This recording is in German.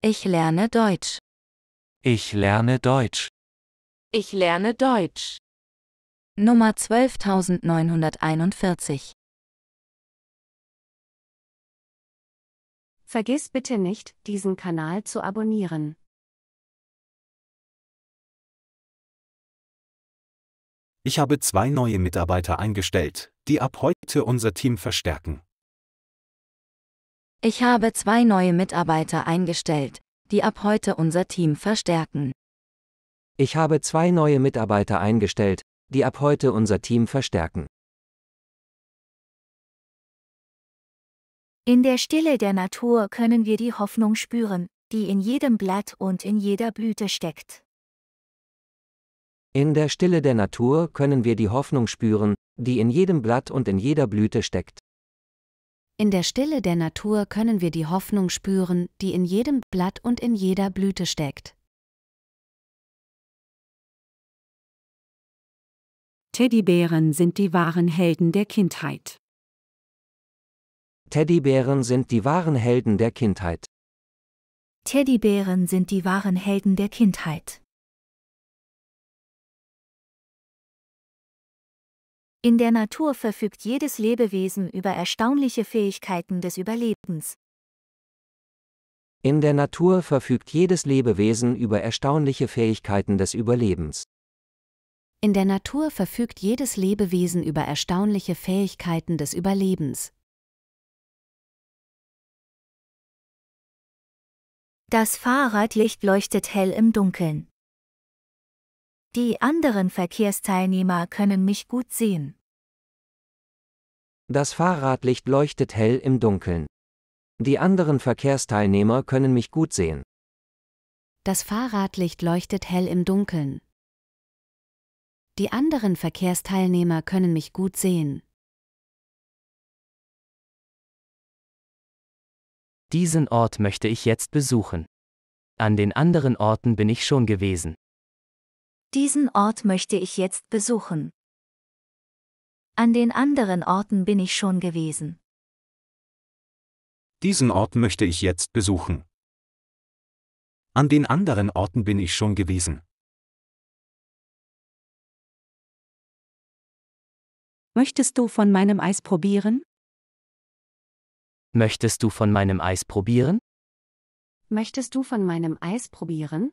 Ich lerne Deutsch. Ich lerne Deutsch. Ich lerne Deutsch. Nummer 12941. Vergiss bitte nicht, diesen Kanal zu abonnieren. Ich habe zwei neue Mitarbeiter eingestellt, die ab heute unser Team verstärken. Ich habe zwei neue Mitarbeiter eingestellt, die ab heute unser Team verstärken. Ich habe zwei neue Mitarbeiter eingestellt, die ab heute unser Team verstärken. In der Stille der Natur können wir die Hoffnung spüren, die in jedem Blatt und in jeder Blüte steckt. In der Stille der Natur können wir die Hoffnung spüren, die in jedem Blatt und in jeder Blüte steckt. In der Stille der Natur können wir die Hoffnung spüren, die in jedem Blatt und in jeder Blüte steckt. Teddybären sind die wahren Helden der Kindheit. Teddybären sind die wahren Helden der Kindheit. Teddybären sind die wahren Helden der Kindheit. In der Natur verfügt jedes Lebewesen über erstaunliche Fähigkeiten des Überlebens. In der Natur verfügt jedes Lebewesen über erstaunliche Fähigkeiten des Überlebens. In der Natur verfügt jedes Lebewesen über erstaunliche Fähigkeiten des Überlebens. Das Fahrradlicht leuchtet hell im Dunkeln. Die anderen Verkehrsteilnehmer können mich gut sehen. Das Fahrradlicht leuchtet hell im Dunkeln. Die anderen Verkehrsteilnehmer können mich gut sehen. Das Fahrradlicht leuchtet hell im Dunkeln. Die anderen Verkehrsteilnehmer können mich gut sehen. Diesen Ort möchte ich jetzt besuchen. An den anderen Orten bin ich schon gewesen. Diesen Ort möchte ich jetzt besuchen. An den anderen Orten bin ich schon gewesen. Diesen Ort möchte ich jetzt besuchen. An den anderen Orten bin ich schon gewesen. Möchtest du von meinem Eis probieren? Möchtest du von meinem Eis probieren? Möchtest du von meinem Eis probieren?